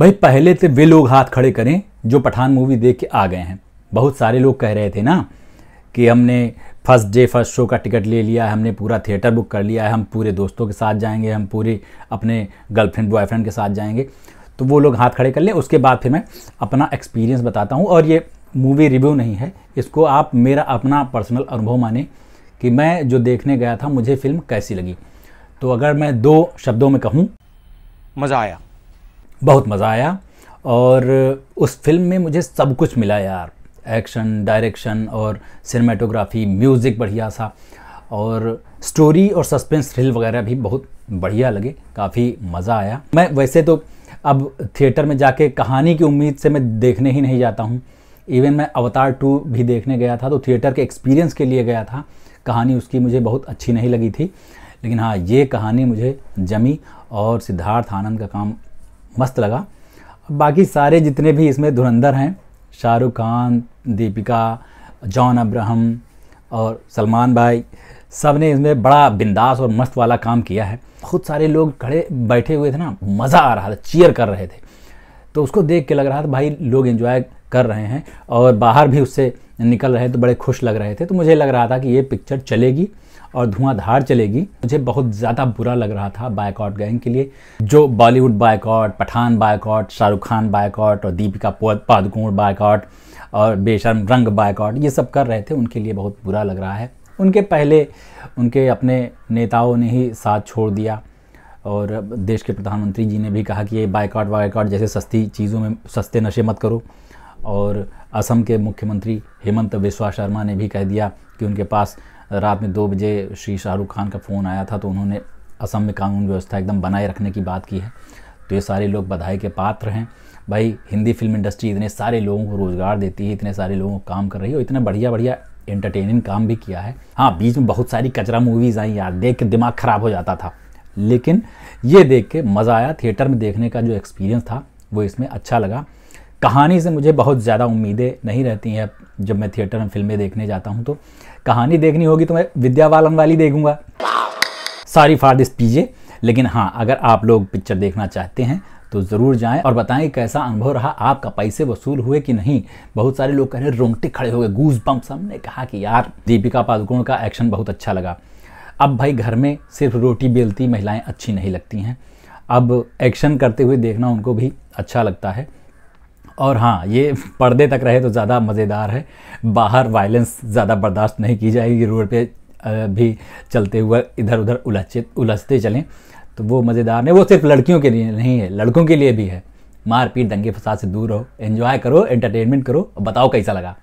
भाई पहले तो वे लोग हाथ खड़े करें जो पठान मूवी देख के आ गए हैं बहुत सारे लोग कह रहे थे ना कि हमने फर्स्ट डे फर्स्ट शो का टिकट ले लिया है हमने पूरा थिएटर बुक कर लिया है हम पूरे दोस्तों के साथ जाएंगे हम पूरे अपने गर्लफ्रेंड बॉयफ्रेंड के साथ जाएंगे तो वो लोग हाथ खड़े कर लें उसके बाद फिर मैं अपना एक्सपीरियंस बताता हूँ और ये मूवी रिव्यू नहीं है इसको आप मेरा अपना पर्सनल अनुभव माने कि मैं जो देखने गया था मुझे फिल्म कैसी लगी तो अगर मैं दो शब्दों में कहूँ मज़ा आया बहुत मज़ा आया और उस फिल्म में मुझे सब कुछ मिला यार एक्शन डायरेक्शन और सिनेमाटोग्राफी म्यूज़िक बढ़िया सा और स्टोरी और सस्पेंस थ्रिल वगैरह भी बहुत बढ़िया लगे काफ़ी मज़ा आया मैं वैसे तो अब थिएटर में जाके कहानी की उम्मीद से मैं देखने ही नहीं जाता हूँ इवन मैं अवतार टू भी देखने गया था तो थिएटर के एक्सपीरियंस के लिए गया था कहानी उसकी मुझे बहुत अच्छी नहीं लगी थी लेकिन हाँ ये कहानी मुझे जमी और सिद्धार्थ आनंद का काम मस्त लगा बाकी सारे जितने भी इसमें धुरंधर हैं शाहरुख खान दीपिका जॉन अब्राहम और सलमान भाई सब ने इसमें बड़ा बिंदास और मस्त वाला काम किया है बहुत सारे लोग खड़े बैठे हुए थे ना मज़ा आ रहा था चीयर कर रहे थे तो उसको देख के लग रहा था भाई लोग इन्जॉय कर रहे हैं और बाहर भी उससे निकल रहे हैं तो बड़े खुश लग रहे थे तो मुझे लग रहा था कि ये पिक्चर चलेगी और धुआंधार चलेगी मुझे बहुत ज़्यादा बुरा लग रहा था बायकॉट गैंग के लिए जो Bollywood boycott Pathaan boycott Shahrukh Khan boycott और दीपिका पादुकोण बायकॉट और बेशर्म रंग बायकॉट ये सब कर रहे थे उनके लिए बहुत बुरा लग रहा है उनके पहले उनके अपने नेताओं ने ही साथ छोड़ दिया और देश के प्रधानमंत्री जी ने भी कहा कि ये बायकॉट वायकॉट जैसे सस्ती चीज़ों में सस्ते नशे मत करो और असम के मुख्यमंत्री हेमंत बिस्वा शर्मा ने भी कह दिया कि उनके पास रात में दो बजे श्री शाहरुख खान का फ़ोन आया था तो उन्होंने असम में कानून व्यवस्था एकदम बनाए रखने की बात की है तो ये सारे लोग बधाई के पात्र हैं भाई हिंदी फिल्म इंडस्ट्री इतने सारे लोगों को रोज़गार देती है इतने सारे लोगों को काम कर रही है और इतना बढ़िया बढ़िया एंटरटेनिंग काम भी किया है हाँ बीच में बहुत सारी कचरा मूवीज़ आई यार देख के दिमाग ख़राब हो जाता था लेकिन ये देख के मज़ा आया थिएटर में देखने का जो एक्सपीरियंस था वो इसमें अच्छा लगा कहानी से मुझे बहुत ज़्यादा उम्मीदें नहीं रहती हैं जब मैं थिएटर में फिल्में देखने जाता हूँ तो कहानी देखनी होगी तो मैं विद्या बालन वाली देखूँगा सॉरी फादिश दिस लेकिन हाँ अगर आप लोग पिक्चर देखना चाहते हैं तो ज़रूर जाएं और बताएं कैसा अनुभव रहा आपका पैसे वसूल हुए कि नहीं बहुत सारे लोग कह रहे हैं रोंगटे खड़े हो गए गूज बम ने कहा कि यार दीपिका पादुकोण का एक्शन बहुत अच्छा लगा अब भाई घर में सिर्फ रोटी बेलती महिलाएं अच्छी नहीं लगती हैं अब एक्शन करते हुए देखना उनको भी अच्छा लगता है और हाँ ये पर्दे तक रहे तो ज़्यादा मज़ेदार है बाहर वायलेंस ज़्यादा बर्दाश्त नहीं की जाएगी रोड पे भी चलते हुए इधर उधर उलझे उलझते चलें तो वो मज़ेदार नहीं वो सिर्फ लड़कियों के लिए नहीं है लड़कों के लिए भी है मारपीट दंगे फसाद से दूर रहो एंजॉय करो एंटरटेनमेंट करो और बताओ कैसा लगा